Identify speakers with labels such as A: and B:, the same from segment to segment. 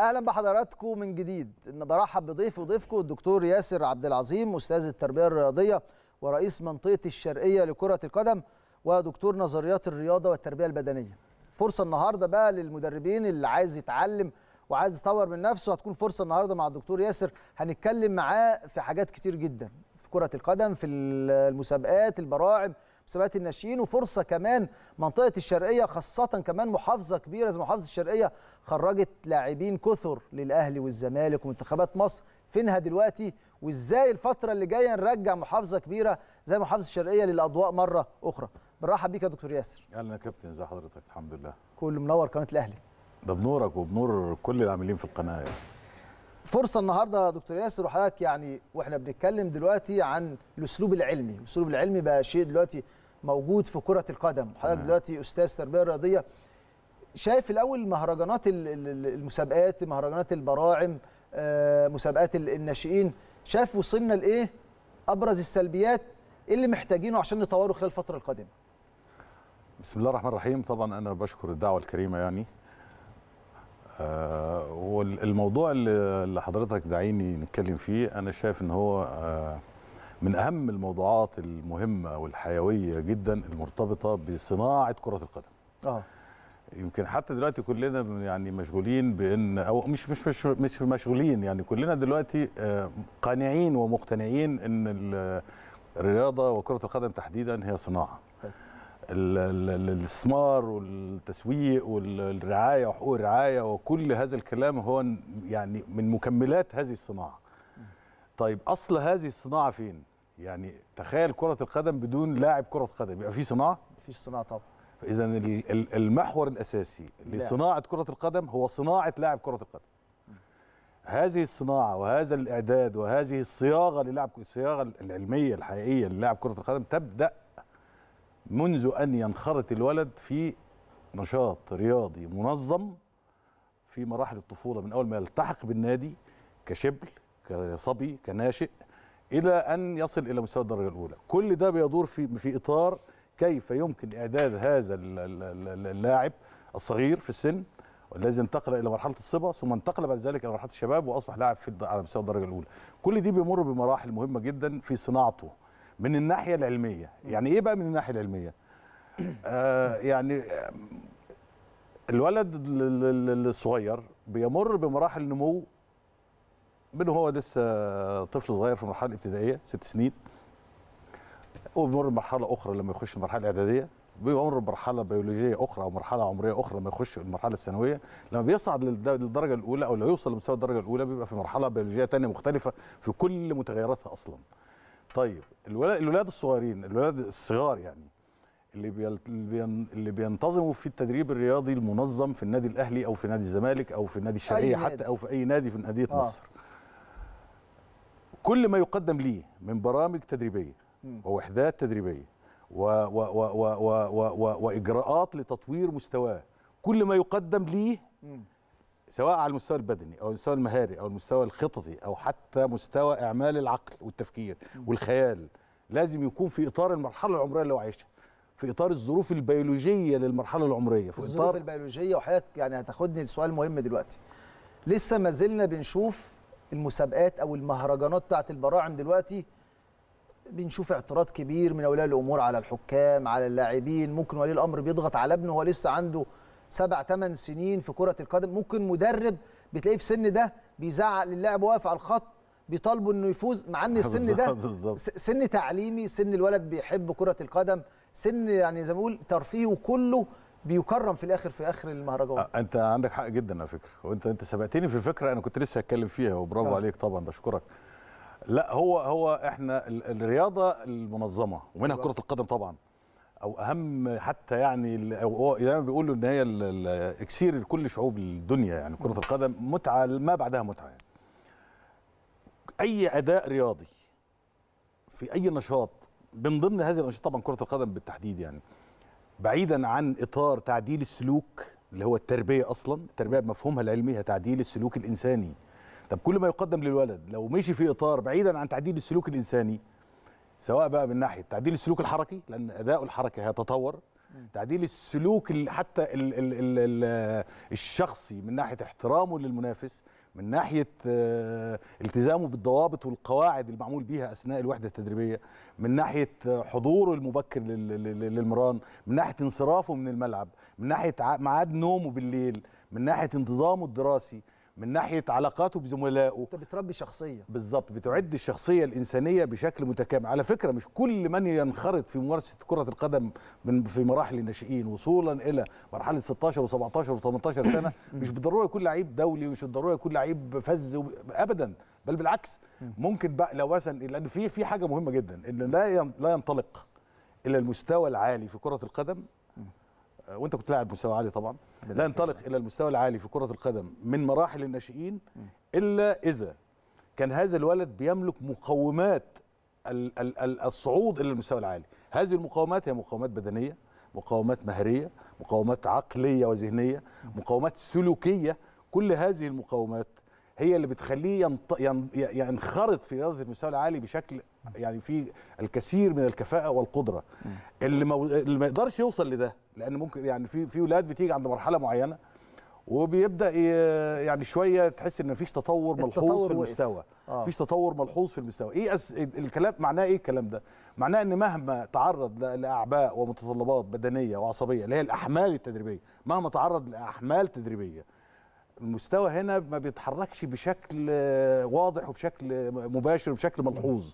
A: اهلا بحضراتكم من جديد ان برحب بضيفي وضيفكم الدكتور ياسر عبد العظيم استاذ التربيه الرياضيه ورئيس منطقه الشرقيه لكره القدم ودكتور نظريات الرياضه والتربيه البدنيه فرصه النهارده بقى للمدربين اللي عايز يتعلم وعايز يطور من نفسه هتكون فرصه النهارده مع الدكتور ياسر هنتكلم معاه في حاجات كتير جدا في كره القدم في المسابقات البراعم مسابقات الناشئين وفرصه كمان منطقه الشرقيه خاصه كمان محافظه كبيره زي محافظه الشرقيه خرجت لاعبين كثر للاهلي والزمالك ومنتخبات مصر فينها دلوقتي وازاي الفتره اللي جايه نرجع محافظه كبيره زي محافظه الشرقيه للاضواء مره اخرى بنرحب بيك يا دكتور ياسر اهلا يا كابتن ازي حضرتك الحمد لله كله منور قناه الاهلي
B: ده بنورك وبنور كل العاملين في القناه يعني.
A: فرصه النهارده يا دكتور ياسر وحضرتك يعني واحنا بنتكلم دلوقتي عن الاسلوب العلمي الاسلوب العلمي بقى شيء دلوقتي موجود في كره القدم حضرتك دلوقتي استاذ تربيه رياضيه شايف الاول مهرجانات المسابقات مهرجانات البراعم آه، مسابقات الناشئين شايف وصلنا لايه ابرز السلبيات اللي محتاجينه عشان نطوره خلال الفتره القادمه
B: بسم الله الرحمن الرحيم طبعا انا بشكر الدعوه الكريمه يعني آه، والموضوع اللي حضرتك دعيني نتكلم فيه انا شايف ان هو آه، من اهم الموضوعات المهمه والحيويه جدا المرتبطه بصناعه كره القدم اه يمكن حتى دلوقتي كلنا يعني مشغولين بان او مش مش مش, مش مشغولين يعني كلنا دلوقتي آه، قانعين ومقتنعين ان الرياضه وكره القدم تحديدا هي صناعه الاستثمار والتسويق والرعايه وحقوق الرعايه وكل هذا الكلام هو يعني من مكملات هذه الصناعه طيب اصل هذه الصناعه فين يعني تخيل كره القدم بدون لاعب كره قدم يبقى في صناعه مفيش صناعه طبعا اذا المحور الاساسي لصناعه كره القدم هو صناعه لاعب كره القدم هذه الصناعه وهذا الاعداد وهذه الصياغه للاعب الصياغه العلميه الحقيقيه للاعب كره القدم تبدا منذ ان ينخرط الولد في نشاط رياضي منظم في مراحل الطفوله من اول ما يلتحق بالنادي كشبل كصبي كناشئ الى ان يصل الى مستوى الدرجه الاولى كل ده بيدور في في اطار كيف يمكن إعداد هذا اللاعب الصغير في السن والذي انتقل الى مرحله الصبا ثم انتقل بعد ذلك الى مرحله الشباب واصبح لاعب في على مستوى الدرجه الاولى كل دي بيمر بمراحل مهمه جدا في صناعته من الناحيه العلميه يعني ايه بقى من الناحيه العلميه آه يعني الولد الصغير بيمر بمراحل نمو من هو لسه طفل صغير في المرحله الابتدائيه ست سنين هو بيمر بمرحله اخرى لما يخش المرحله الاعداديه بيمر بمرحله بيولوجيه اخرى او مرحله عمريه اخرى لما يخش المرحله الثانويه لما بيصعد للدرجه الاولى او لو يوصل لمستوى الدرجه الاولى بيبقى في مرحله بيولوجيه ثانيه مختلفه في كل متغيراتها اصلا طيب الولاد الصغيرين الولاد الصغار يعني اللي اللي بينتظموا في التدريب الرياضي المنظم في النادي الاهلي او في نادي الزمالك او في نادي الشرقيه حتى او في اي نادي في انديه آه. مصر كل ما يقدم ليه من برامج تدريبيه ووحدات تدريبيه و و و و و و و واجراءات لتطوير مستواه كل ما يقدم ليه سواء على المستوى البدني او المستوى المهاري او المستوى الخططي او حتى مستوى اعمال العقل والتفكير والخيال لازم يكون في اطار المرحله العمريه اللي هو عايشها في اطار
A: الظروف البيولوجيه للمرحله العمريه في الظروف إطار البيولوجيه وحضرتك يعني هتاخدني لسؤال مهم دلوقتي لسه ما زلنا بنشوف المسابقات او المهرجانات بتاعه البراعم دلوقتي بنشوف اعتراض كبير من اولياء الامور على الحكام على اللاعبين ممكن ولي الامر بيضغط على ابنه وهو لسه عنده سبع ثمان سنين في كره القدم ممكن مدرب بتلاقيه في سن ده بيزعق للاعب واقف على الخط بيطالبه انه يفوز مع ان السن ده سن تعليمي سن الولد بيحب كره القدم سن يعني زي ما بقول ترفيه وكله بيكرم في الاخر في اخر المهرجان
B: انت عندك حق جدا على فكره وانت انت سبقتني في فكره انا كنت لسه هتكلم فيها وبرافو آه. عليك طبعا بشكرك لا هو هو احنا الرياضه المنظمه ومنها كره القدم طبعا او اهم حتى يعني هو يعني بيقولوا ان هي اكسير لكل شعوب الدنيا يعني كره القدم متعه ما بعدها متعه يعني. اي اداء رياضي في اي نشاط من ضمن هذه الانشطه طبعا كره القدم بالتحديد يعني بعيدا عن اطار تعديل السلوك اللي هو التربيه اصلا التربيه بمفهومها العلمي هي تعديل السلوك الانساني طب كل ما يقدم للولد لو مشي في اطار بعيدا عن تعديل السلوك الانساني سواء بقى من ناحيه تعديل السلوك الحركي لان اداؤه الحركي هيتطور تعديل السلوك حتى الـ الـ الـ الشخصي من ناحيه احترامه للمنافس من ناحيه آه، التزامه بالضوابط والقواعد المعمول بها اثناء الوحده التدريبيه من ناحيه آه، حضوره المبكر للمران من ناحيه انصرافه من الملعب من ناحيه ميعاد نومه بالليل من ناحيه انتظامه الدراسي من ناحيه علاقاته بزملائه انت بتربي شخصيه بالظبط بتعد الشخصيه الانسانيه بشكل متكامل على فكره مش كل من ينخرط في ممارسه كره القدم من في مراحل الناشئين وصولا الى مرحله 16 و17 و18 سنه مش بالضروره يكون لعيب دولي ومش بالضروره يكون لعيب فز ابدا بل بالعكس ممكن بقى لو مثلا لان في في حاجه مهمه جدا ان لا لا ينطلق الى المستوى العالي في كره القدم وانت كنت لاعب مستوى عالي طبعا لا ينطلق الى المستوى العالي في كره القدم من مراحل الناشئين الا اذا كان هذا الولد بيملك مقومات الصعود الى المستوى العالي هذه المقومات هي مقومات بدنيه مقومات مهريه مقومات عقليه وذهنيه مقومات سلوكيه كل هذه المقومات هي اللي بتخليه ينخرط في رياضه المستوى العالي بشكل يعني في الكثير من الكفاءه والقدره اللي ما يقدرش يوصل لده لان ممكن يعني في في ولاد بتيجي عند مرحله معينه وبيبدا يعني شويه تحس ان مفيش تطور ملحوظ في المستوى آه. مفيش تطور ملحوظ في المستوى ايه أس... الكلام معناه ايه الكلام ده معناه ان مهما تعرض لاعباء ومتطلبات بدنيه وعصبيه اللي هي الاحمال التدريبيه مهما تعرض لاحمال تدريبيه المستوى هنا ما بيتحركش بشكل واضح وبشكل مباشر وبشكل ملحوظ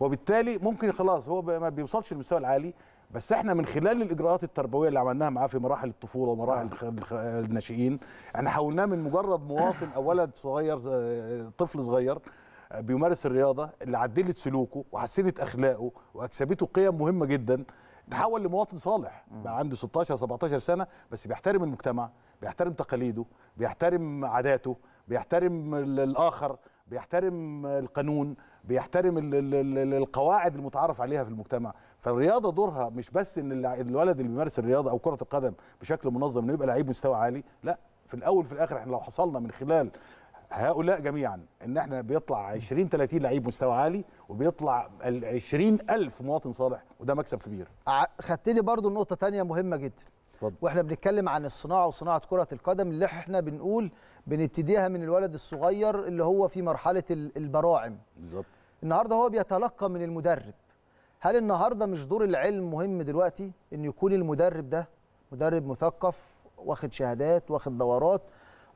B: وبالتالي ممكن خلاص هو ما بيوصلش للمستوى العالي بس احنا من خلال الاجراءات التربويه اللي عملناها معاه في مراحل الطفوله ومراحل آه. الناشئين احنا حولناه من مجرد مواطن او ولد صغير آه، طفل صغير آه، بيمارس الرياضه اللي عدلت سلوكه وحسنت اخلاقه واكسبته قيم مهمه جدا تحول لمواطن صالح بقى عنده 16 17 سنه بس بيحترم المجتمع بيحترم تقاليده بيحترم عاداته بيحترم الاخر بيحترم القانون بيحترم القواعد المتعارف عليها في المجتمع فالرياضه دورها مش بس ان الولد اللي بيمارس الرياضه او كره القدم بشكل منظم انه يبقى لعيب مستوى عالي لا في الاول في الاخر احنا لو حصلنا من خلال هؤلاء جميعا ان احنا بيطلع 20 30 لعيب مستوى عالي
A: وبيطلع ال 20 ألف مواطن صالح وده مكسب كبير خدت لي برضو نقطه ثانيه مهمه جدا فضل. واحنا بنتكلم عن الصناعه وصناعه كره القدم اللي احنا بنقول بنبتديها من الولد الصغير اللي هو في مرحله البراعم بالظبط النهارده هو بيتلقى من المدرب هل النهارده مش دور العلم مهم دلوقتي ان يكون المدرب ده مدرب مثقف واخد شهادات واخد دورات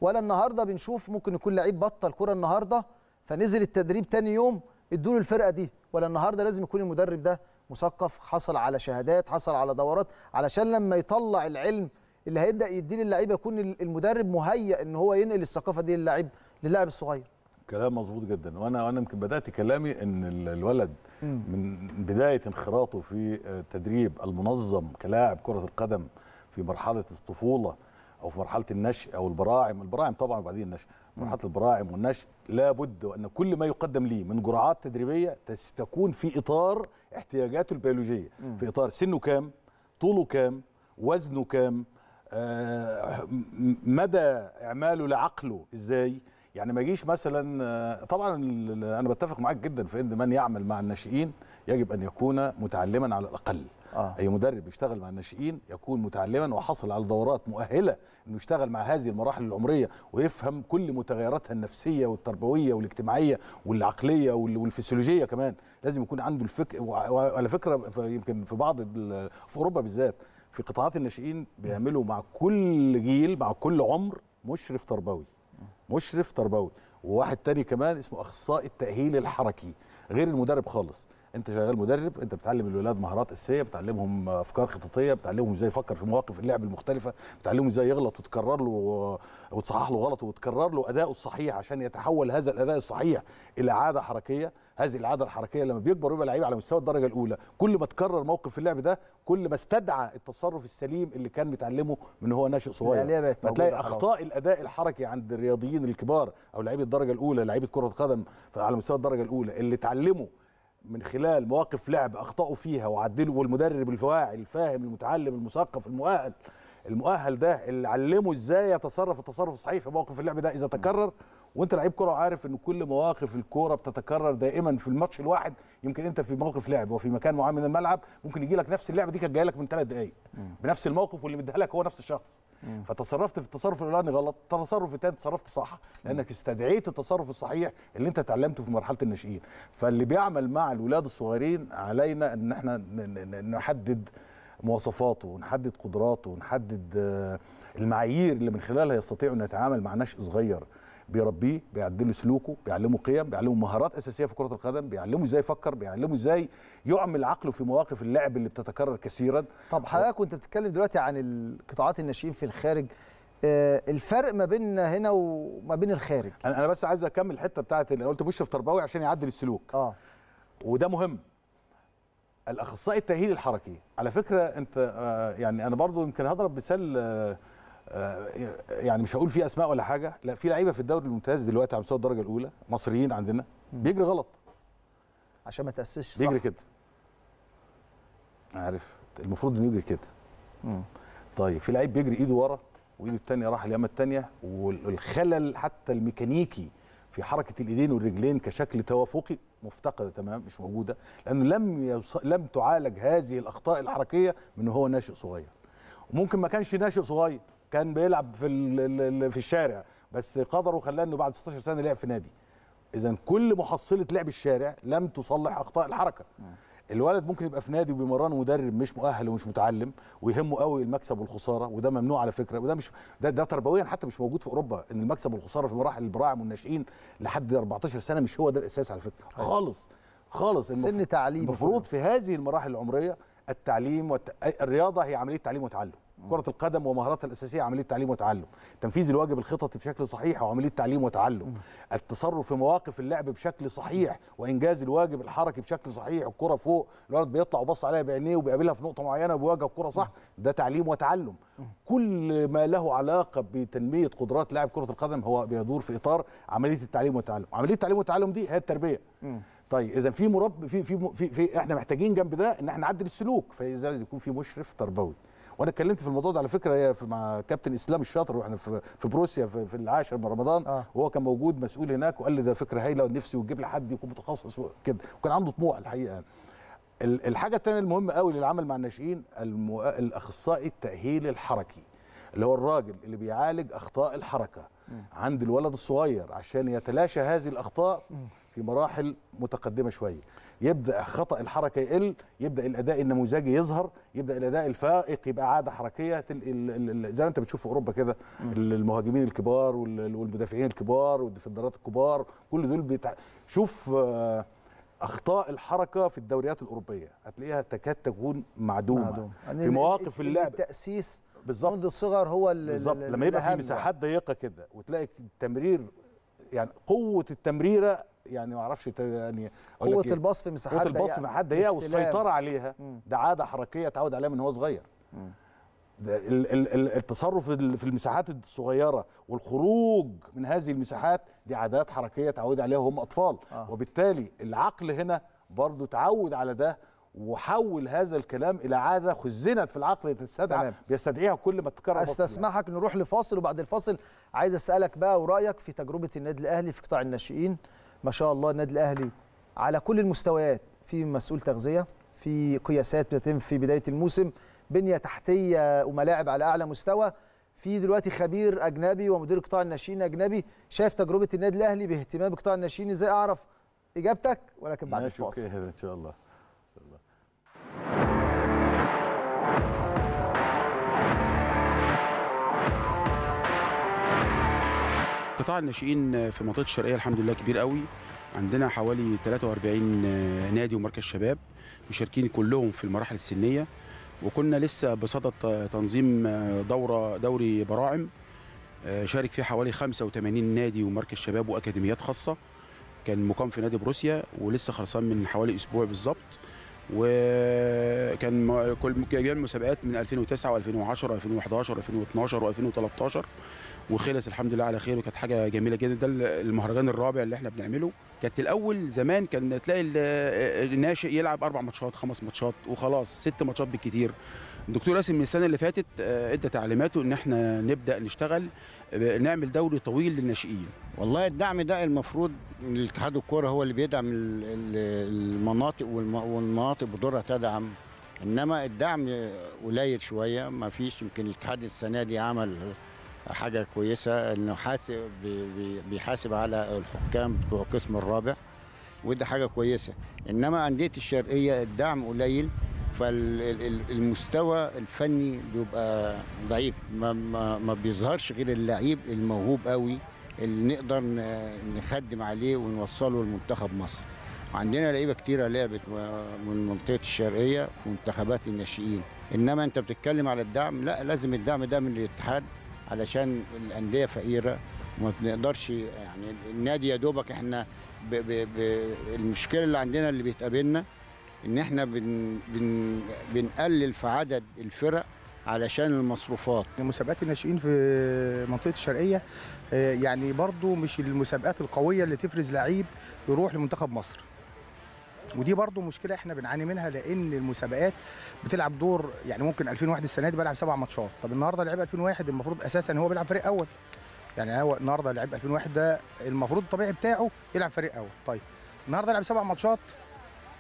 A: ولا النهارده بنشوف ممكن يكون لعيب بطل كره النهارده فنزل التدريب تاني يوم ادوا الفرقه دي ولا النهارده لازم يكون المدرب ده مثقف حصل على شهادات حصل على دورات علشان لما يطلع العلم اللي هيبدا يديه للعيبه يكون المدرب مهيئ ان هو ينقل الثقافه دي للاعب للاعب الصغير
B: كلام مظبوط جدا وانا وانا يمكن بدات كلامي ان الولد من بدايه انخراطه في التدريب آه، المنظم كلاعب كره القدم في مرحله الطفوله او في مرحله النشء او البراعم البراعم طبعا وبعدين النشء مرحله البراعم والنشء لابد وان كل ما يقدم ليه من جرعات تدريبيه تكون في اطار احتياجاته البيولوجيه في اطار سنه كام طوله كام وزنه كام آه، مدى اعماله لعقله ازاي يعني ما يجيش مثلا طبعا انا بتفق معاك جدا في ان من يعمل مع الناشئين يجب ان يكون متعلما على الاقل آه. اي مدرب يشتغل مع الناشئين يكون متعلما وحصل على دورات مؤهله انه يشتغل مع هذه المراحل العمريه ويفهم كل متغيراتها النفسيه والتربويه والاجتماعيه والعقليه والفسيولوجيه كمان لازم يكون عنده الفكر وعلى فكره يمكن في بعض في اوروبا بالذات في قطاعات الناشئين بيعملوا مع كل جيل مع كل عمر مشرف تربوي مشرف تربوي وواحد تاني كمان اسمه اخصائي التاهيل الحركي غير المدرب خالص انت شغال مدرب انت بتعلم الولاد مهارات اساسيه بتعلمهم افكار خططيه بتعلمهم ازاي يفكر في مواقف اللعب المختلفه بتعلمهم ازاي يغلط وتكرر له وتصحح له غلطه وتكرر له اداؤه الصحيح عشان يتحول هذا الاداء الصحيح الى عاده حركيه هذه العاده الحركيه لما بيكبر ويبقى لعيب على مستوى الدرجه الاولى كل ما تكرر موقف في اللعب ده كل ما استدعى التصرف السليم اللي كان متعلمه من هو ناشئ صغير هتلاقي اخطاء الاداء الحركي عند الرياضيين الكبار او لعيبه الدرجه الاولى لعيبه كره القدم على مستوى الدرجه الاولى اللي اتعلموا من خلال مواقف لعب اخطاوا فيها وعدلوا والمدرب الواعي الفاهم المتعلم المثقف المؤهل المؤهل ده اللي علمه ازاي يتصرف التصرف الصحيح في موقف اللعب ده اذا تكرر وانت لعيب كوره عارف ان كل مواقف الكوره بتتكرر دائما في الماتش الواحد يمكن انت في موقف لعب وفي مكان معين من الملعب ممكن يجي لك نفس اللعبه دي كانت جايه لك من ثلاث دقائق بنفس الموقف واللي مديها لك هو نفس الشخص فتصرفت في التصرف الاولاني غلط التصرف الثاني تصرفت صح لانك استدعيت التصرف الصحيح اللي انت اتعلمته في مرحله الناشئين فاللي بيعمل مع الولاد الصغيرين علينا ان احنا نحدد مواصفاته ونحدد قدراته ونحدد آه، المعايير اللي من خلالها يستطيع انه يتعامل مع نشء صغير بيربيه بيعدل سلوكه بيعلمه قيم بيعلمه مهارات اساسيه في كره القدم بيعلمه ازاي يفكر
A: بيعلمه ازاي يعمل عقله في مواقف اللعب اللي بتتكرر كثيرا طب حضرتك وانت بتتكلم دلوقتي عن القطاعات الناشئين في الخارج آه، الفرق ما بين هنا وما بين الخارج انا انا بس عايز اكمل الحته بتاعت اللي قلت مشرف تربوي عشان يعدل السلوك اه
B: وده مهم الاخصائي التاهيل الحركي على فكره انت آه، يعني انا برضو يمكن هضرب مثال آه، يعني مش هقول فيه اسماء ولا حاجه لا في لعيبه في الدوري الممتاز دلوقتي على مستوى الدرجه الاولى مصريين عندنا بيجري غلط عشان ما تاسسش بيجري كده عارف المفروض انه يجري كده مم. طيب في لعيب بيجري ايده ورا وايده الثانيه راح اليمه الثانيه والخلل حتى الميكانيكي في حركه الايدين والرجلين كشكل توافقي مفتقده تمام مش موجوده لانه لم يص... لم تعالج هذه الاخطاء الحركيه من هو ناشئ صغير وممكن ما كانش ناشئ صغير كان بيلعب في ال... في الشارع بس قدره خلاه انه بعد 16 سنه لعب في نادي اذا كل محصله لعب الشارع لم تصلح اخطاء الحركه الولد ممكن يبقى في نادي وبيمرنه مدرب مش مؤهل ومش متعلم ويهمه قوي المكسب والخساره وده ممنوع على فكره وده مش ده ده تربويا حتى مش موجود في اوروبا ان المكسب والخساره في مراحل البراعم والناشئين لحد 14 سنه مش هو ده الاساس على فكره أيوه. خالص خالص سن تعليم المفروض في هذه المراحل العمريه التعليم والت... الرياضه هي عمليه تعليم وتعلم كره القدم ومهاراتها الاساسيه عمليه تعليم وتعلم تنفيذ الواجب الخططي بشكل صحيح وعمليه تعليم وتعلم التصرف في مواقف اللعب بشكل صحيح وانجاز الواجب الحركي بشكل صحيح الكره فوق الولد بيطلع وبص عليها بعينيه وبيقابلها في نقطه معينه وبيواجه الكره صح ده تعليم وتعلم كل ما له علاقه بتنميه قدرات لاعب كره القدم هو بيدور في اطار عمليه التعليم والتعلم عمليه التعليم والتعلم دي هي التربيه طيب اذا في مرب في في في احنا محتاجين جنب ده ان احنا نعدل السلوك فاذا يكون في مشرف تربوي وانا اتكلمت في الموضوع ده على فكره مع كابتن اسلام الشاطر واحنا في, في بروسيا في, في العاشر من رمضان آه. وهو كان موجود مسؤول هناك وقال لي ده فكره هايله ونفسي وتجيب لي حد يكون متخصص وكده وكان عنده طموح الحقيقه الحاجه الثانيه المهمه قوي للعمل مع الناشئين المو... الاخصائي التاهيلي الحركي اللي هو الراجل اللي بيعالج اخطاء الحركه م. عند الولد الصغير عشان يتلاشى هذه الاخطاء م. في مراحل متقدمه شويه يبدا خطا الحركه يقل يبدا الاداء النموذجي يظهر يبدا الاداء الفائق يبقى عاده حركيه زي ما انت بتشوف في اوروبا كده المهاجمين الكبار والمدافعين الكبار والديفندرات الكبار كل دول بتاع شوف آه، اخطاء الحركه في الدوريات الاوروبيه هتلاقيها تكاد تكون معدومه معدوم. يعني في مواقف اللعب التاسيس بالظبط منذ الصغر هو بالظبط لما يبقى في مساحات ضيقه كده وتلاقي التمرير يعني قوه التمريره يعني ما اعرفش يعني قوه إيه. الباص في مساحات قوه الباص في حد ضيقه والسيطره عليها ده عاده حركيه اتعود عليها من هو صغير التصرف في المساحات الصغيره والخروج من هذه المساحات دي عادات حركيه تعود عليها وهم اطفال آه. وبالتالي العقل هنا برضو تعود على ده وحول هذا الكلام الى عاده خزنت في العقل تستدعى
A: بيستدعيها كل ما تكرر استسمحك نروح لفاصل وبعد الفاصل عايز اسالك بقى ورايك في تجربه النادي الاهلي في قطاع الناشئين ما شاء الله النادي الاهلي على كل المستويات في مسؤول تغذيه في قياسات بتتم في بدايه الموسم بنيه تحتيه وملاعب على اعلى مستوى في دلوقتي خبير اجنبي ومدير قطاع الناشئين اجنبي شايف تجربه النادي الاهلي باهتمام بقطاع الناشئين ازاي اعرف اجابتك ولكن بعد الفاصل كده ان شاء الله
B: قطاع الناشئين في منطقه الشرقيه الحمد لله كبير قوي عندنا حوالي 43 نادي ومركز شباب مشاركين كلهم في المراحل السنيه وكنا لسه بصدد تنظيم دوره دوري براعم آه، شارك فيه حوالي 85 نادي
A: ومركز شباب واكاديميات خاصه كان مقام في نادي بروسيا ولسه خلصان من حوالي اسبوع بالظبط وكان كل جميع المسابقات من 2009
B: و2010 و2011 و2012 و2013 وخلص الحمد لله على خير وكانت حاجه جميله جدا ده المهرجان الرابع اللي احنا بنعمله كانت الاول زمان كان تلاقي الناشئ يلعب اربع ماتشات خمس ماتشات وخلاص ست ماتشات بالكتير الدكتور قاسم من السنه اللي
A: فاتت ادى آه، تعليماته ان احنا نبدا نشتغل آه، نعمل دوري طويل للناشئين والله الدعم ده المفروض من الاتحاد الكوره هو اللي بيدعم المناطق والمناطق بدورها تدعم انما الدعم قليل شويه ما فيش يمكن الاتحاد السنه دي عمل حاجه كويسه انه حاسب بيحاسب على الحكام بتوع القسم الرابع ودي حاجه كويسه انما انديه الشرقيه الدعم قليل فالمستوى الفني بيبقى ضعيف ما, ما, ما بيظهرش غير اللعيب الموهوب قوي اللي نقدر نخدم عليه ونوصله لمنتخب مصر عندنا لعيبه كتيره لعبت من منطقه الشرقيه في منتخبات الناشئين انما انت بتتكلم على الدعم لا لازم الدعم ده من الاتحاد علشان الانديه فقيره وما بنقدرش يعني النادي يا دوبك احنا ب ب ب المشكله اللي عندنا اللي بتقابلنا ان احنا بن بن بنقلل في عدد الفرق علشان المصروفات مسابقات الناشئين في منطقه الشرقيه آه، يعني برضو مش المسابقات القويه اللي تفرز لعيب يروح لمنتخب مصر ودي برضو مشكله احنا بنعاني منها لان المسابقات بتلعب دور يعني ممكن 2001 السنه دي بلعب سبع ماتشات طب النهارده لعيب 2001 المفروض اساسا هو بيلعب فريق اول يعني هو النهارده لعيب 2001 ده المفروض الطبيعي بتاعه يلعب فريق اول طيب النهارده لعب سبع ماتشات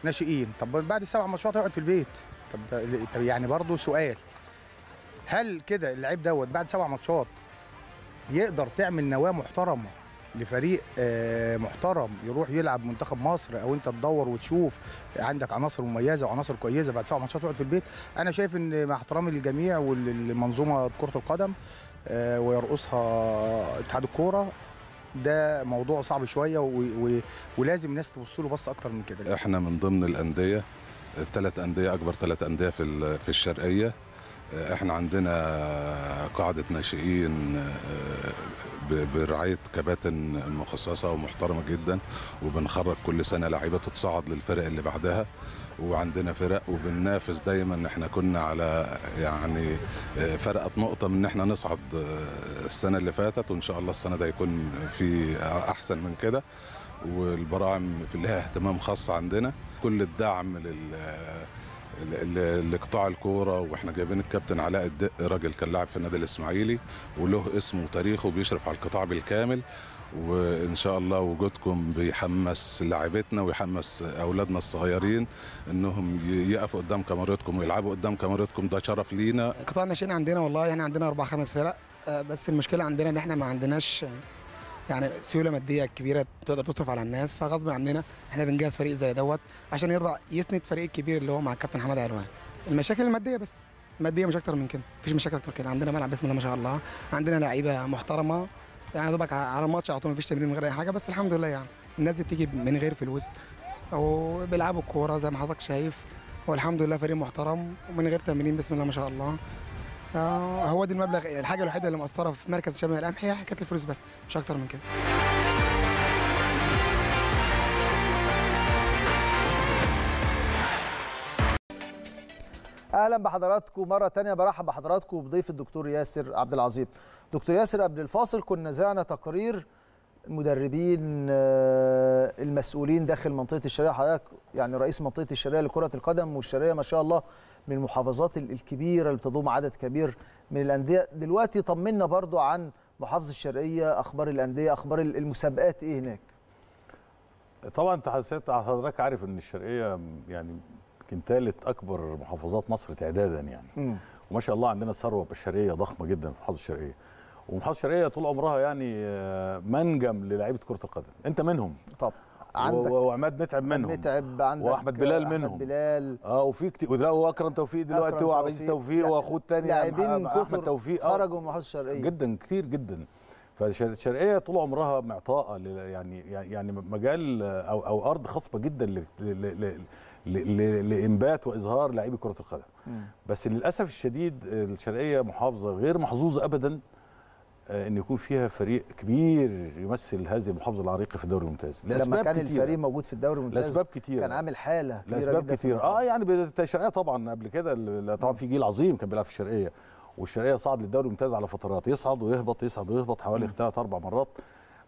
A: ناشئين طب بعد السبع ماتشات هيقعد في البيت طب طب يعني برضو سؤال هل كده اللعيب دوت بعد سبع ماتشات يقدر تعمل نواه محترمه لفريق آه، محترم يروح يلعب منتخب مصر او انت تدور وتشوف عندك عناصر مميزه وعناصر كويسه بعد سبع ماتشات تقعد في البيت انا شايف ان مع احترامي للجميع والمنظومه كره القدم آه، ويرقصها اتحاد الكوره ده موضوع صعب شويه و... و... ولازم الناس تبص له بص اكتر من كده
B: احنا من ضمن الانديه الثلاث انديه اكبر ثلاث انديه في في الشرقيه احنا عندنا قاعده ناشئين آه، برعايه كباتن مخصصه ومحترمه جدا وبنخرج كل سنه لعيبه تتصعد للفرق اللي بعدها وعندنا فرق وبننافس دايما احنا كنا على يعني آه، فرقت نقطه من ان احنا نصعد آه، السنه اللي فاتت وان شاء الله السنه ده يكون في احسن من كده والبراعم في لها اهتمام خاص عندنا كل الدعم لل لقطاع الكوره واحنا جايبين الكابتن علاء الدق راجل كان لاعب في النادي الاسماعيلي وله اسم وتاريخه بيشرف على القطاع بالكامل وان شاء الله وجودكم بيحمس لاعبتنا ويحمس اولادنا الصغيرين انهم يقفوا قدام كاميرتكم ويلعبوا قدام كاميرتكم ده شرف لينا قطاع
A: الناشئين عندنا والله احنا عندنا اربع خمس فرق آه، بس المشكله عندنا ان احنا ما عندناش يعني سيوله ماديه كبيره تقدر تصرف على الناس فغصب عننا احنا بنجهز فريق زي دوت عشان يرضى يسند فريق كبير اللي هو مع الكابتن حمد علوان المشاكل الماديه بس الماديه مش اكتر من كده مفيش مشاكل اكتر كده عندنا ملعب بسم الله ما شاء الله عندنا لعيبه محترمه يعني دوبك على ماتش على طول مفيش تمرين من غير اي حاجه بس الحمد لله يعني الناس دي بتيجي من غير فلوس وبيلعبوا الكوره زي ما حضرتك شايف والحمد لله فريق محترم ومن غير تمرين بسم الله ما شاء الله آه هو ده المبلغ الحاجه الوحيده اللي مقصره في مركز شباب القمح هي حكايه الفلوس بس مش اكتر من كده اهلا بحضراتكم مره تانية برحب بحضراتكم بضيف الدكتور ياسر عبد العظيم دكتور ياسر قبل الفاصل كنا زعنا تقرير المدربين آه، المسؤولين داخل منطقه الشرقيه حضرتك يعني رئيس منطقه الشرقيه لكره القدم والشرقيه ما شاء الله من المحافظات الكبيره اللي بتضم عدد كبير من الانديه دلوقتي طمنا برضو عن محافظه الشرقيه اخبار الانديه اخبار المسابقات ايه هناك
B: طبعا انت حضرتك عارف ان الشرقيه يعني يمكن ثالث اكبر محافظات مصر تعدادا يعني م. وما شاء الله عندنا ثروه بشريه ضخمه جدا في محافظه الشرقيه ومحافظه الشرقيه طول عمرها يعني آه، منجم للاعيبه كره القدم انت منهم طب عندك وعماد متعب منهم متعب عندك واحمد بلال منهم احمد بلال اه وفي كتير واكرم توفيق دلوقتي وعبد العزيز توفيق واخوه الثاني لاعبين آه، احمد توفيق آه، خرجوا من محافظه الشرقيه جدا كتير جدا فالشرقيه طول عمرها معطاءه يعني-, يعني يعني مجال او او ارض خصبه جدا لانبات واظهار لاعبي كره القدم بس للاسف الشديد الشرقيه محافظه غير محظوظه ابدا آه، ان يكون فيها فريق كبير يمثل هذه المحافظه العريقه في الدوري الممتاز لاسباب لما كان كتير. الفريق
A: موجود في الدوري الممتاز لاسباب كتير كان عامل حاله كبيره لاسباب كتير اه
B: يعني بالشرقيه طبعا قبل كده طبعا في جيل عظيم كان بيلعب في الشرقيه والشرقيه صعد للدوري الممتاز على فترات يصعد ويهبط يصعد ويهبط حوالي ثلاث اربع مرات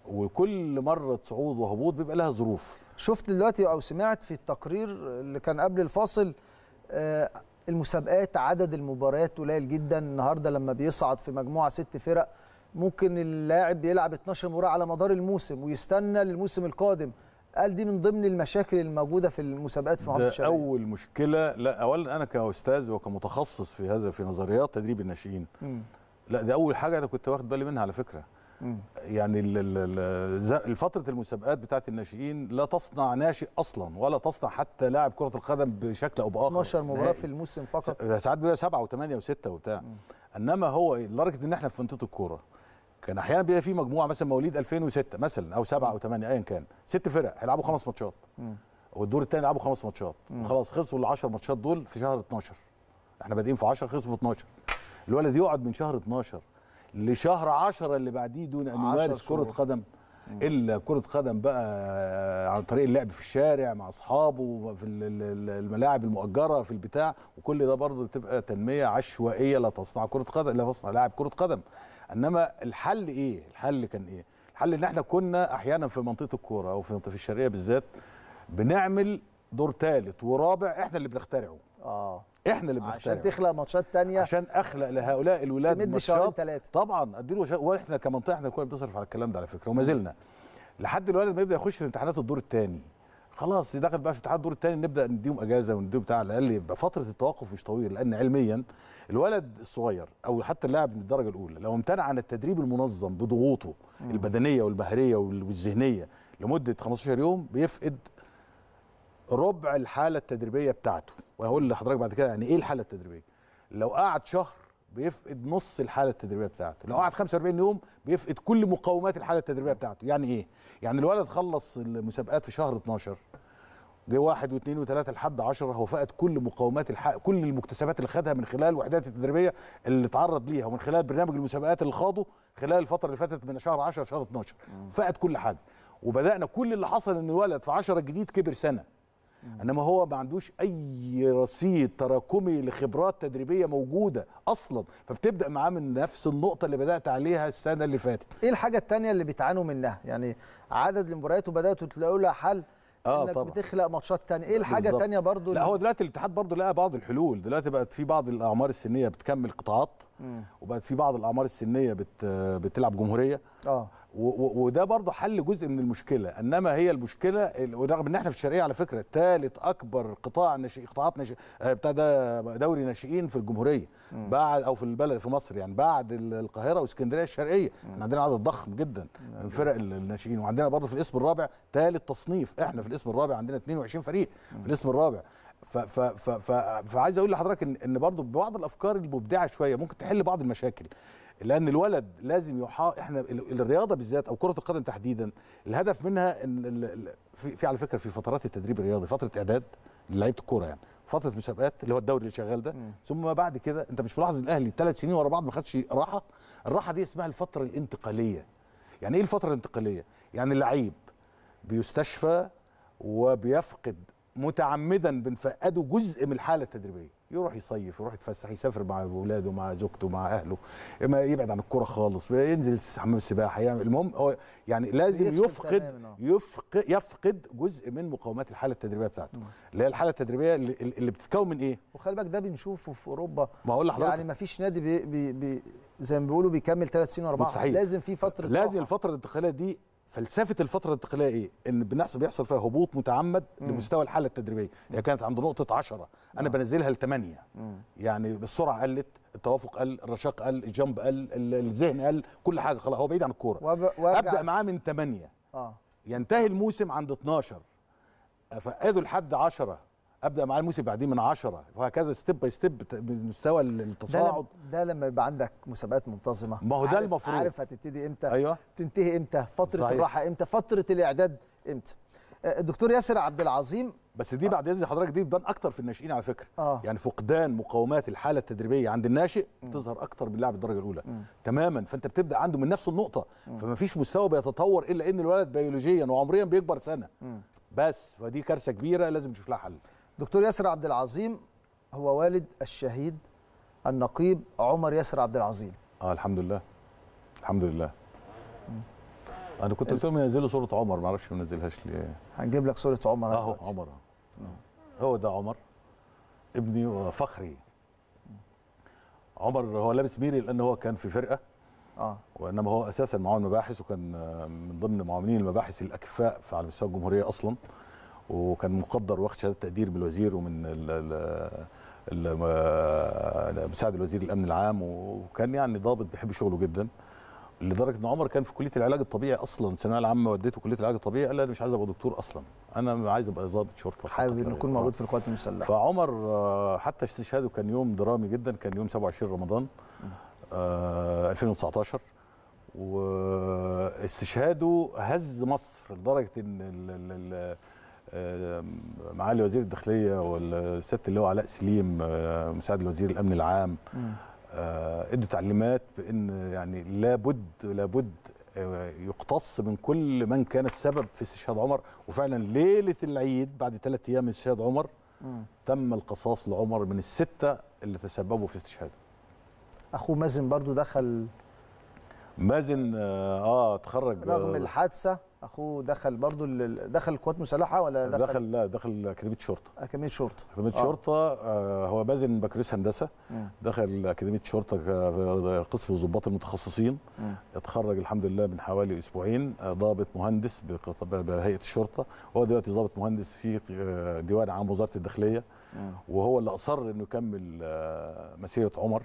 B: وكل مره صعود وهبوط بيبقى لها ظروف
A: شفت دلوقتي او سمعت في التقرير اللي كان قبل الفاصل آه المسابقات عدد المباريات قليل جدا النهارده لما بيصعد في مجموعه ست فرق ممكن اللاعب يلعب 12 مباراه على مدار الموسم ويستنى للموسم القادم قال دي من ضمن المشاكل الموجوده في المسابقات في محافظه الشرقيه اول
B: مشكله لا اولا انا كاستاذ وكمتخصص في هذا في نظريات تدريب الناشئين لا دي اول حاجه انا كنت واخد بالي منها على فكره يعني فتره المسابقات بتاعه الناشئين لا تصنع ناشئ اصلا ولا تصنع حتى لاعب كره القدم بشكل او باخر 12 مباراه في
A: الموسم فقط
B: ساعات بيبقى سبعه وثمانيه وسته وبتاع انما هو لدرجه ان احنا في منطقه الكوره كان احيانا بيبقى في مجموعه مثلا مواليد 2006 مثلا او 7 او 8 ايا كان ست فرق هيلعبوا خمس ماتشات والدور الثاني يلعبوا خمس ماتشات خلاص خلصوا ال 10 ماتشات دول في شهر 12 احنا بادئين في 10 خلصوا في 12 الولد يقعد من شهر 12 لشهر 10 اللي بعديه دون ان يمارس كره قدم الا كره قدم بقى آه، عن طريق اللعب في الشارع مع اصحابه في الملاعب المؤجره في البتاع وكل ده برضه بتبقى تنميه عشوائيه لا تصنع كره قدم لا تصنع لاعب كره قدم انما الحل ايه الحل كان ايه الحل ان احنا كنا احيانا في منطقه الكوره او في منطقه في الشرقيه بالذات بنعمل دور ثالث ورابع احنا اللي بنخترعه اه احنا اللي بنخترعه عشان تخلق ماتشات تانية عشان اخلق لهؤلاء الولاد ماتشات شهرين ثلاثه طبعا اديله له واحنا كمنطقه احنا كنا بنصرف على الكلام ده على فكره وما زلنا لحد الولد ما يبدا يخش في امتحانات الدور الثاني خلاص دخل بقى في اتحاد الدور الثاني نبدا نديهم اجازه ونديهم بتاع على الاقل يبقى فتره التوقف مش طويله لان علميا الولد الصغير او حتى اللاعب من الدرجه الاولى لو امتنع عن التدريب المنظم بضغوطه البدنيه والبهريه والذهنيه لمده 15 يوم بيفقد ربع الحاله التدريبيه بتاعته وهقول لحضرتك بعد كده يعني ايه الحاله التدريبيه لو قعد شهر بيفقد نص الحاله التدريبيه بتاعته لو قعد 45 يوم بيفقد كل مقومات الحاله التدريبيه بتاعته يعني ايه يعني الولد خلص المسابقات في شهر 12 جه واحد واثنين وثلاثه لحد 10 هو فقد كل مقومات الح... كل المكتسبات اللي خدها من خلال الوحدات التدريبيه اللي اتعرض ليها ومن خلال برنامج المسابقات اللي خاضه خلال الفتره اللي فاتت من شهر 10 لشهر 12 فقد كل حاجه وبدانا كل اللي حصل ان الولد في 10 الجديد كبر سنه انما هو ما عندوش اي رصيد تراكمي لخبرات تدريبيه موجوده اصلا
A: فبتبدا معاه من نفس النقطه اللي بدات عليها السنه اللي فاتت ايه الحاجه الثانيه اللي بيتعانوا منها يعني عدد المباريات وبداتوا تلاقوا لها حل اه انك طبعا. بتخلق ماتشات ثانيه ايه الحاجه الثانيه برضو لا هو
B: دلوقتي الاتحاد برضو لقى بعض الحلول دلوقتي بقت في بعض الاعمار السنيه بتكمل قطاعات وبقت في بعض الاعمار السنيه بت بتلعب جمهوريه اه وده برضه حل جزء من المشكله انما هي المشكله ورغم ان احنا في الشرقيه على فكره ثالث اكبر قطاع ناشئ قطاعات ناشئ ابتدى آه، دوري ناشئين في الجمهوريه مم. بعد او في البلد في مصر يعني بعد القاهره واسكندريه الشرقيه احنا عندنا عدد ضخم جدا مم. من فرق الناشئين وعندنا برضه في الاسم الرابع ثالث تصنيف احنا في الاسم الرابع عندنا 22 فريق مم. في الاسم الرابع فعايز اقول لحضرتك ان ان برضه ببعض الافكار المبدعه شويه ممكن تحل بعض المشاكل لان الولد لازم يحا احنا الرياضه بالذات او كره القدم تحديدا الهدف منها ان في على فكره في فترات التدريب الرياضي فتره اعداد لعيبه الكوره يعني فتره مسابقات اللي هو الدوري اللي شغال ده م. ثم بعد كده انت مش ملاحظ الاهلي ثلاث سنين ورا بعض ما خدش راحه الراحه دي اسمها الفتره الانتقاليه يعني ايه الفتره الانتقاليه يعني اللعيب بيستشفى وبيفقد متعمدا بنفقده جزء من الحاله التدريبيه يروح يصيف يروح يتفسح يسافر مع اولاده مع زوجته مع اهله ما يبعد عن الكوره خالص ينزل حمام السباحه يعني المهم هو يعني لازم يفقد آه. يفقد يفقد جزء من مقومات الحاله التدريبيه بتاعته اللي هي الحاله التدريبيه اللي, اللي بتتكون من ايه
A: وخلي بالك ده بنشوفه في اوروبا ما اقول لحضرتك يعني ما فيش نادي بي بي بي زي ما بيقولوا بيكمل ثلاث سنين واربعه لازم في فتره لازم الفتره الانتقاليه دي
B: فلسفه الفتره الانتقاليه ايه؟ ان بنحصل بيحصل فيها هبوط متعمد مم. لمستوى الحاله التدريبيه، هي يعني كانت عند نقطه 10 انا آه. بنزلها ل 8 يعني السرعه قلت، التوافق قل، الرشاق قل، الجنب قل، الذهن قل، كل حاجه خلاص هو بعيد عن الكوره. وب...
A: ابدا معاه من 8 اه
B: ينتهي الموسم عند 12 فقادوا لحد 10 ابدا معاه الموسم بعديه من 10 وهكذا ستيب باي ستيب مستوى التصاعد ده ده لما يبقى
A: عندك مسابقات منتظمه ما هو ده المفروض عارف هتبتدي امتى أيوة. تنتهي امتى فتره صحيح. الراحه امتى فتره الاعداد امتى الدكتور ياسر عبد العظيم بس دي بعد اذن حضرتك
B: دي بتبان اكتر في الناشئين على فكره آه. يعني فقدان مقاومات الحاله التدريبيه عند الناشئ بتظهر اكتر من لاعب الدرجه الاولى م. تماما فانت بتبدا عنده من نفس النقطه م. فما فيش مستوى بيتطور الا ان
A: الولد بيولوجيا وعمريا بيكبر سنه م. بس فدي كارثه كبيره لازم نشوف لها حل دكتور ياسر عبد العظيم هو والد الشهيد النقيب عمر ياسر عبد العظيم اه الحمد لله
B: الحمد لله انا كنت قلت لهم ينزلوا صوره عمر ما اعرفش منزلهاش ليه هنجيب لك صوره عمر اهو عمر هو ده عمر ابني وفخري عمر هو لابس ميري لان هو كان في فرقه اه وانما هو اساسا معاون مباحث وكان آه، من ضمن معاونين المباحث الاكفاء على مستوى الجمهوريه اصلا وكان مقدر واخد شهاده تقدير من الوزير ومن مساعد الوزير الامن العام وكان يعني ضابط بيحب شغله جدا لدرجه ان عمر كان في كليه العلاج الطبيعي اصلا الثانويه العامه وديته كليه العلاج الطبيعي قال انا مش عايز ابقى دكتور اصلا انا عايز ابقى ضابط شرطه حابب ان اكون موجود آه. في القوات المسلحه فعمر آه، حتى استشهاده كان يوم درامي جدا كان يوم 27 رمضان آه 2019 واستشهاده هز مصر لدرجه ان الـ الـ الـ آه، معالي وزير الداخليه والست اللي هو علاء سليم آه، مساعد الوزير الامن العام آه، ادوا تعليمات بان يعني لابد لابد يقتص من كل من كان السبب في استشهاد عمر وفعلا ليله العيد بعد ثلاث ايام من استشهاد عمر تم القصاص لعمر من السته اللي تسببوا في استشهاده
A: اخوه مازن برضو دخل مازن اه تخرج رغم الحادثه اخوه دخل برضه دخل القوات المسلحه ولا دخل دخل لا دخل اكاديميه شرطه اكاديميه
B: شرطه اكاديميه آه. شرطه آه هو بازل بكالوريوس هندسه آه. دخل اكاديميه شرطه قسم الضباط المتخصصين آه. اتخرج الحمد لله من حوالي اسبوعين آه، ضابط مهندس بهيئه الشرطه وهو دلوقتي ضابط مهندس في آه، ديوان عام وزاره الداخليه وهو اللي اصر انه يكمل آه، مسيره عمر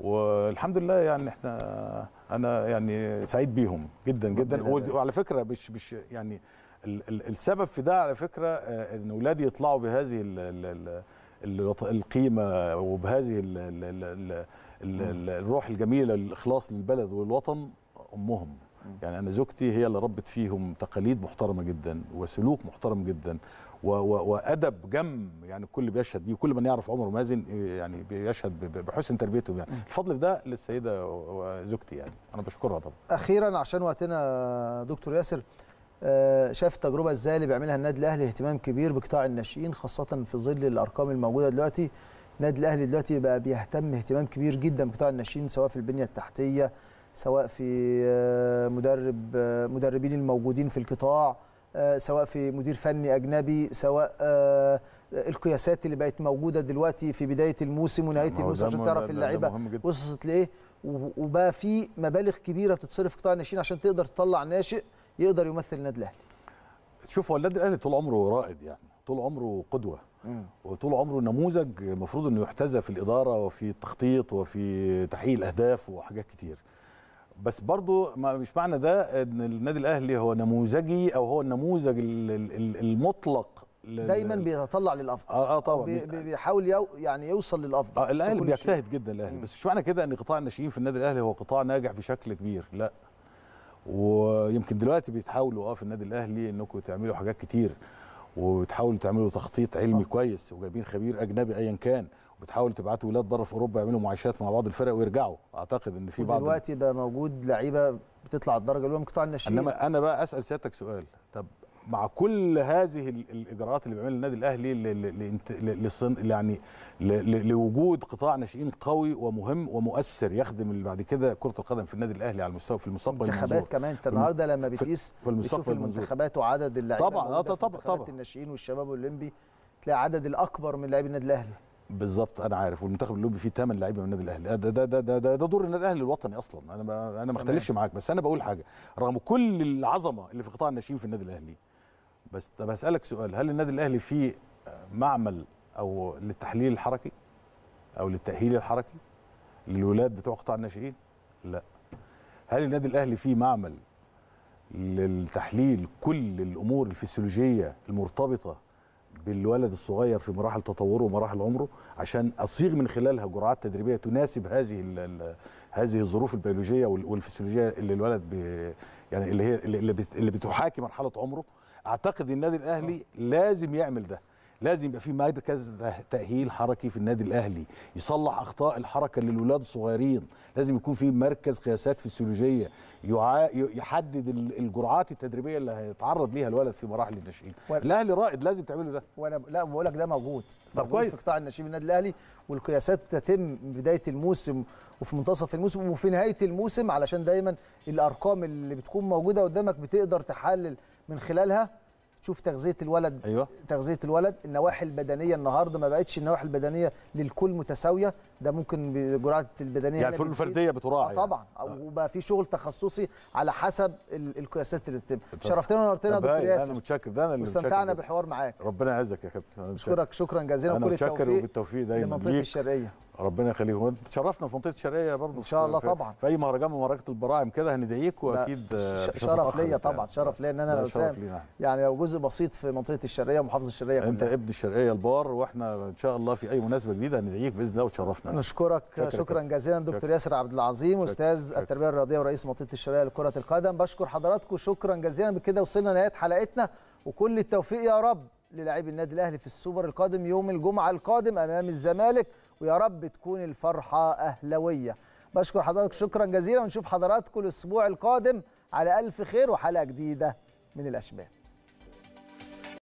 B: والحمد لله يعني احنا انا يعني سعيد بيهم جدا جدا وعلى فكره مش مش يعني السبب في ده على فكره آه، ان اولادي يطلعوا بهذه القيمه وبهذه الروح الجميله الاخلاص للبلد والوطن امهم يعني انا زوجتي هي اللي ربت فيهم تقاليد محترمه جدا وسلوك محترم جدا وادب جم يعني الكل بيشهد بيه كل من يعرف عمر مازن آه، يعني بيشهد بحسن تربيته يعني الفضل ده للسيده زوجتي يعني انا بشكرها طبعا
A: اخيرا عشان وقتنا دكتور ياسر آه، شايف التجربه ازاي اللي بيعملها النادي الاهلي اهتمام كبير بقطاع الناشئين خاصه في ظل الارقام الموجوده دلوقتي النادي الاهلي دلوقتي بقى بيهتم اهتمام كبير جدا بقطاع الناشئين سواء في البنيه التحتيه سواء في آه، مدرب مدربين الموجودين في القطاع آه، سواء في مدير فني اجنبي سواء آه، القياسات اللي بقت موجوده دلوقتي في بدايه الموسم ونهايه الموسم عشان تعرف اللعيبه وصلت لايه وبقى في مبالغ كبيره بتتصرف في قطاع الناشئين عشان تقدر تطلع ناشئ يقدر يمثل النادي الاهلي شوف هو النادي الاهلي طول عمره رائد يعني طول عمره قدوه
B: وطول عمره نموذج المفروض انه يحتذى في الاداره وفي التخطيط وفي تحقيق الاهداف وحاجات كتير بس برضو مش معنى ده ان النادي الاهلي هو نموذجي او هو النموذج المطلق
A: دايما بيتطلع للافضل اه, آه، طبعا بي بيحاول يعني يوصل للافضل آه الاهلي بيجتهد
B: جدا الاهلي بس مش معنى كده ان قطاع الناشئين في النادي الاهلي هو قطاع ناجح بشكل كبير لا ويمكن دلوقتي بيتحاولوا اه في النادي الاهلي انكم تعملوا حاجات كتير وبتحاولوا تعملوا تخطيط علمي آه. كويس وجايبين خبير اجنبي ايا كان بتحاول تبعت ولاد بره في اوروبا يعملوا معاشات مع بعض الفرق ويرجعوا اعتقد ان في بعض دلوقتي
A: بقى موجود لعيبه بتطلع الدرجه الاولى من قطاع الناشئين انما
B: انا بقى اسال سيادتك سؤال طب مع كل هذه الاجراءات اللي بيعملها النادي الاهلي لصن يعني لوجود قطاع ناشئين قوي ومهم ومؤثر
A: يخدم اللي بعد كده كره القدم في النادي الاهلي على المستوى في المستقبل المنظور كمان انت النهارده لما بتقيس في المستقبل المنتخبات وعدد اللعيبه طبعا اه طبعا طبعا الناشئين والشباب الاولمبي تلاقي عدد الاكبر من لاعبي النادي الاهلي
B: بالظبط انا عارف والمنتخب الاولمبي فيه 8 لعيبه من النادي الاهلي ده ده ده ده, ده, دور النادي الاهلي الوطني اصلا انا ما انا ما اختلفش معاك بس انا بقول حاجه رغم كل العظمه اللي في قطاع الناشئين في النادي الاهلي بس طب اسالك سؤال هل النادي الاهلي فيه معمل او للتحليل الحركي او للتاهيل الحركي للولاد بتوع قطاع الناشئين لا هل النادي الاهلي فيه معمل للتحليل كل الامور الفسيولوجيه المرتبطه بالولد الصغير في مراحل تطوره ومراحل عمره عشان اصيغ من خلالها جرعات تدريبيه تناسب هذه هذه الظروف البيولوجيه والفسيولوجيه اللي الولد يعني اللي هي اللي بتحاكي مرحله عمره اعتقد النادي الاهلي آه. لازم يعمل ده لازم يبقى في مركز تاهيل حركي في النادي الاهلي يصلح اخطاء الحركه للولاد الصغيرين لازم يكون في مركز قياسات فسيولوجيه يعا... يحدد الجرعات التدريبيه
A: اللي هيتعرض ليها الولد في مراحل الناشئين و... الاهلي رائد لازم تعمله ده وانا لا بقول لك ده موجود طب كويس في قطاع الناشئين النادي الاهلي والقياسات تتم بدايه الموسم وفي منتصف الموسم وفي نهايه الموسم علشان دايما الارقام اللي بتكون موجوده قدامك بتقدر تحلل من خلالها شوف تغذيه الولد أيوة. تغذيه الولد النواحي البدنيه النهارده ما بقتش النواحي البدنيه للكل متساويه ده ممكن بجرعه البدنيه يعني الفرديه بتراعي آه يعني. طبعا يعني. وبقى في شغل تخصصي على حسب القياسات اللي بتتم شرفتنا ونورتنا يا دكتور ياسر انا
B: متشكر ده انا اللي واستمتعنا بالحوار معاك ربنا يعزك يا كابتن اشكرك شكرا
A: جزيلا وكل التوفيق انا متشكر وبالتوفيق دايما لمنطقه
B: الشرقيه ربنا يخليكم تشرفنا في منطقه الشرقيه برضه ان شاء الله في طبعا في
A: اي مهرجان من مهرجانات البراعم كده هندعيكم واكيد شرف ليا طبعا شرف ليا ان انا لو يعني لو جزء بسيط في منطقه الشرقيه ومحافظه الشرقيه كلها انت ابن الشرقيه البار واحنا ان شاء الله في اي مناسبه جديده هندعيك باذن الله وتشرفنا نشكرك شكرا, شكرا جزيلا دكتور ياسر عبد العظيم استاذ التربيه الرياضيه ورئيس منطقه الشرقيه لكره القدم بشكر حضراتكم شكرا جزيلا بكده وصلنا لنهايه حلقتنا وكل التوفيق يا رب للاعبي النادي الاهلي في السوبر القادم يوم الجمعه القادم امام الزمالك ويا رب تكون الفرحة أهلوية بشكر حضرتك شكرا جزيلا ونشوف حضراتكم الأسبوع القادم على ألف خير وحلقة جديدة من الاشبال